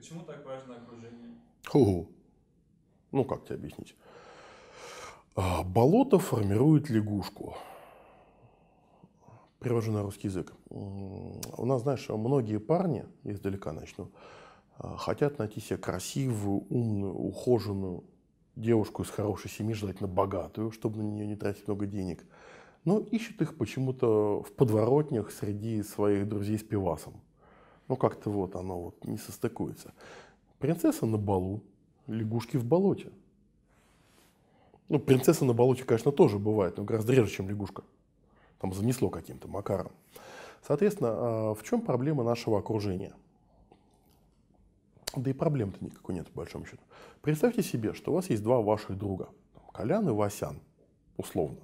Почему так важно окружение? ху Ну, как тебе объяснить? А, болото формирует лягушку. Привожу на русский язык. У нас, знаешь, многие парни, издалека начну, а, хотят найти себе красивую, умную, ухоженную девушку из хорошей семьи, желательно богатую, чтобы на нее не тратить много денег. Но ищут их почему-то в подворотнях среди своих друзей с пивасом. Ну как-то вот оно вот не состыкуется. Принцесса на балу, лягушки в болоте. Ну, принцесса на болоте, конечно, тоже бывает, но гораздо реже, чем лягушка. Там занесло каким-то макаром. Соответственно, а, в чем проблема нашего окружения? Да и проблем-то никакой нет, по большому счету. Представьте себе, что у вас есть два ваших друга, Колян и Васян, условно,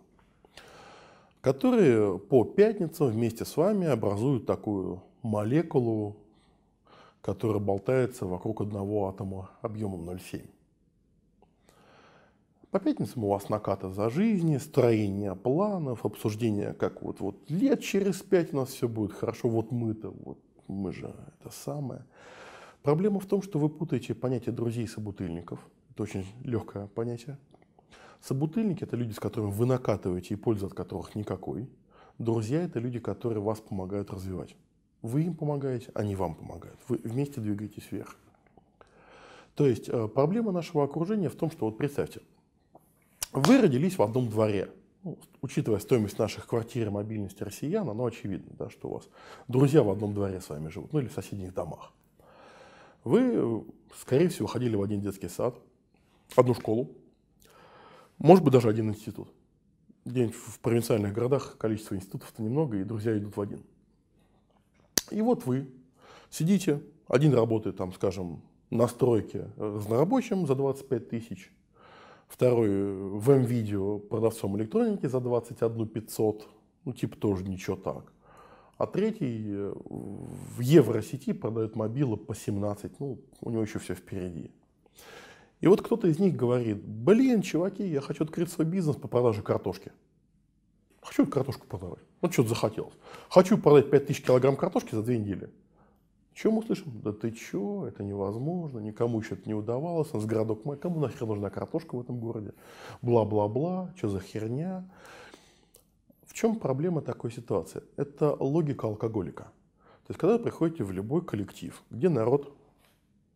которые по пятницам вместе с вами образуют такую молекулу, которая болтается вокруг одного атома объемом 0,7. По пятницам у вас наката за жизни, строение планов, обсуждение, как вот, вот лет через пять у нас все будет хорошо, вот мы-то, вот мы же это самое. Проблема в том, что вы путаете понятие друзей и собутыльников. Это очень легкое понятие. Собутыльники – это люди, с которыми вы накатываете, и пользы от которых никакой. Друзья – это люди, которые вас помогают развивать. Вы им помогаете, они вам помогают. Вы вместе двигаетесь вверх. То есть э, проблема нашего окружения в том, что вот представьте, вы родились в одном дворе. Ну, учитывая стоимость наших квартир и мобильности россиян, оно очевидно, да, что у вас друзья в одном дворе с вами живут, ну или в соседних домах. Вы, э, скорее всего, ходили в один детский сад, одну школу, может быть, даже один институт. Где-нибудь в провинциальных городах количество институтов-то немного, и друзья идут в один. И вот вы сидите, один работает там, скажем, на стройке разнорабочим за 25 тысяч, второй в М-видео продавцом электроники за 21 500, ну типа тоже ничего так. А третий э, в евросети продает мобила по 17, ну у него еще все впереди. И вот кто-то из них говорит, блин, чуваки, я хочу открыть свой бизнес по продаже картошки. Хочу картошку продавать. Ну, что-то захотелось. Хочу продать 5000 килограмм картошки за две недели. Чем мы слышим? Да ты чё, это невозможно, никому еще это не удавалось, у нас городок мой, кому нахер нужна картошка в этом городе? Бла-бла-бла, что за херня? В чем проблема такой ситуации? Это логика алкоголика. То есть, когда вы приходите в любой коллектив, где народ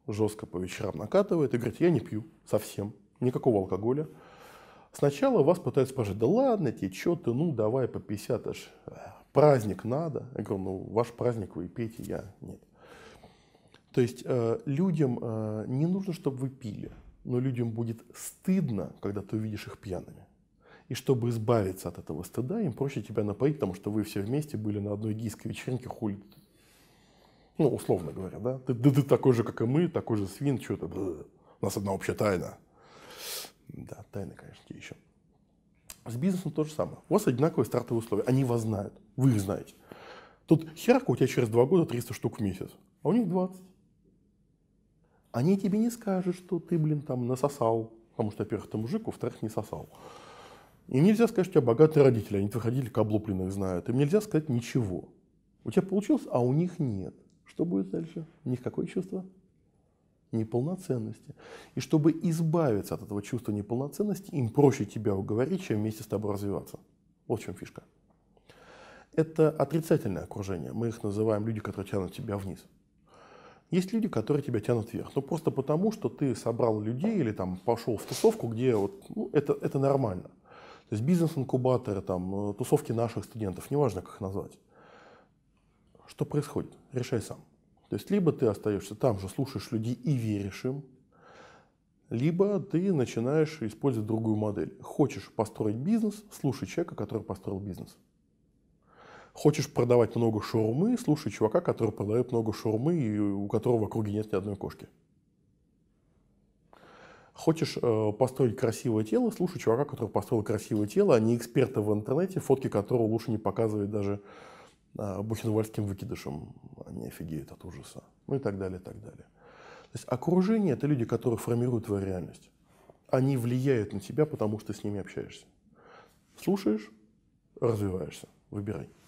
жестко по вечерам накатывает и говорит, я не пью совсем, никакого алкоголя, Сначала вас пытаются пожить, да ладно тебе, что ты, ну давай по 50 аж, э, праздник надо. Я говорю, ну ваш праздник вы пейте, я нет. То есть э, людям э, не нужно, чтобы вы пили, но людям будет стыдно, когда ты увидишь их пьяными. И чтобы избавиться от этого стыда, им проще тебя напоить, потому что вы все вместе были на одной гейской вечеринке, хули. Ну, условно говоря, да? Ты, да ты такой же, как и мы, такой же свин, что-то. У нас одна общая тайна. Да, тайны, конечно, те еще. С бизнесом то же самое. У вас одинаковые стартовые условия. Они вас знают. Вы их знаете. Тут херак у тебя через два года 300 штук в месяц, а у них 20. Они тебе не скажут, что ты, блин, там насосал. Потому что, во-первых, ты мужик, во-вторых, не сосал. И нельзя сказать, что у тебя богатые родители, они твоих родителей каблопленных знают. Им нельзя сказать ничего. У тебя получилось, а у них нет. Что будет дальше? У них какое чувство? неполноценности. И чтобы избавиться от этого чувства неполноценности, им проще тебя уговорить, чем вместе с тобой развиваться. Вот в чем фишка. Это отрицательное окружение. Мы их называем люди, которые тянут тебя вниз. Есть люди, которые тебя тянут вверх. но просто потому, что ты собрал людей или там пошел в тусовку, где вот, ну, это, это нормально. То есть бизнес-инкубаторы, там, э, тусовки наших студентов, неважно, как их назвать. Что происходит? Решай сам. То есть либо ты остаешься там же, слушаешь людей и веришь им, либо ты начинаешь использовать другую модель. Хочешь построить бизнес, слушай человека, который построил бизнес. Хочешь продавать много шаурмы, слушай чувака, который продает много шаурмы и у которого в округе нет ни одной кошки. Хочешь э, построить красивое тело, слушай чувака, который построил красивое тело, а не эксперта в интернете, фотки которого лучше не показывать даже а, бухенвальдским выкидышем. Они офигеют от ужаса. Ну и так далее, и так далее. То есть окружение – это люди, которые формируют твою реальность. Они влияют на тебя, потому что ты с ними общаешься. Слушаешь – развиваешься. Выбирай.